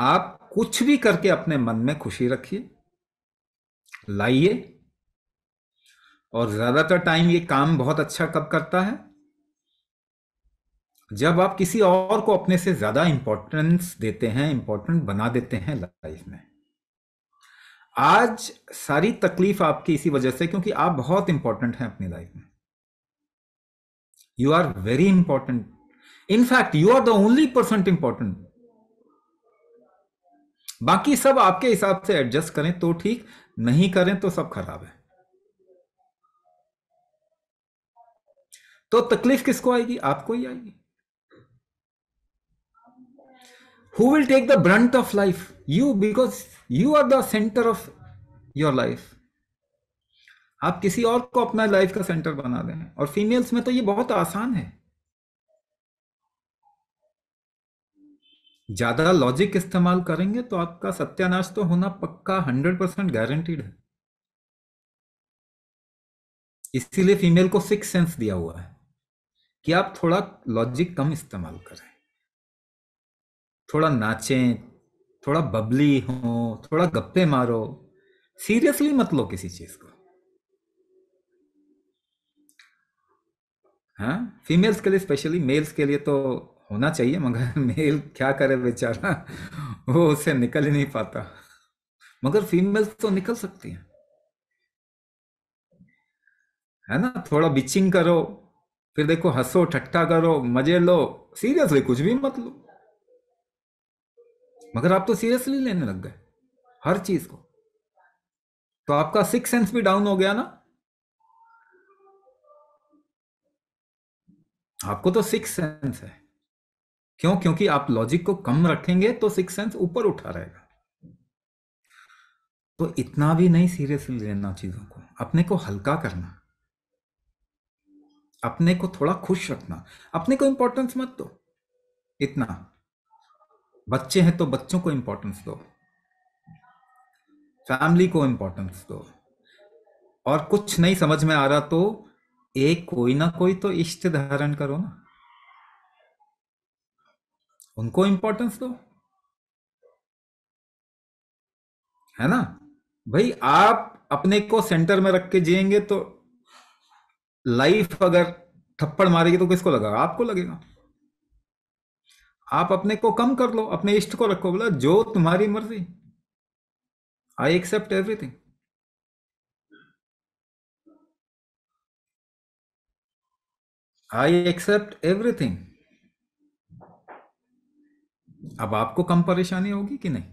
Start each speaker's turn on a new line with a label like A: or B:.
A: आप कुछ भी करके अपने मन में खुशी रखिए लाइए और ज्यादातर टाइम ये काम बहुत अच्छा कब करता है जब आप किसी और को अपने से ज्यादा इंपॉर्टेंस देते हैं इंपॉर्टेंट बना देते हैं लाइफ में आज सारी तकलीफ आपकी इसी वजह से क्योंकि आप बहुत इंपॉर्टेंट हैं अपनी लाइफ में you are very important in fact you are the only person important बाकी सब आपके हिसाब से एडजस्ट करें तो ठीक नहीं करें तो सब खराब है तो तकलीफ किसको आएगी आपको ही आएगी who will take the brunt of life you because you are the centre of your life आप किसी और को अपना लाइफ का सेंटर बना दें और फीमेल्स में तो ये बहुत आसान है ज्यादा लॉजिक इस्तेमाल करेंगे तो आपका सत्यानाश तो होना पक्का हंड्रेड परसेंट गारंटीड है इसीलिए फीमेल को सिक्स सेंस दिया हुआ है कि आप थोड़ा लॉजिक कम इस्तेमाल करें थोड़ा नाचें थोड़ा बबली हो थोड़ा गप्पे मारो सीरियसली मत लो किसी चीज को हाँ फीमेल्स के लिए स्पेशली मेल्स के लिए तो होना चाहिए मगर मेल क्या करे बेचारा वो उसे निकल ही नहीं पाता मगर फीमेल तो निकल सकती है है ना थोड़ा बिचिंग करो फिर देखो हंसो ठट्टा करो मजे लो सीरियसली कुछ भी मत लो मगर आप तो सीरियसली लेने लग गए हर चीज को तो आपका सिक्स सेंस भी डाउन हो गया ना आपको तो सिक्स सेंस है क्यों क्योंकि आप लॉजिक को कम रखेंगे तो सिक्स सेंस ऊपर उठा रहेगा तो इतना भी नहीं सीरियसली लेना चीजों को अपने को हल्का करना अपने को थोड़ा खुश रखना अपने को इंपॉर्टेंस मत दो इतना बच्चे हैं तो बच्चों को इंपॉर्टेंस दो फैमिली को इंपॉर्टेंस दो और कुछ नहीं समझ में आ रहा तो एक कोई ना कोई तो इष्ट धारण करो ना उनको इंपॉर्टेंस दो है ना भाई आप अपने को सेंटर में रख के जिएंगे तो लाइफ अगर थप्पड़ मारेगी तो किसको लगेगा आपको लगेगा आप अपने को कम कर लो अपने इष्ट को रखो बोला जो तुम्हारी मर्जी I accept everything I accept everything अब आपको कम परेशानी होगी कि नहीं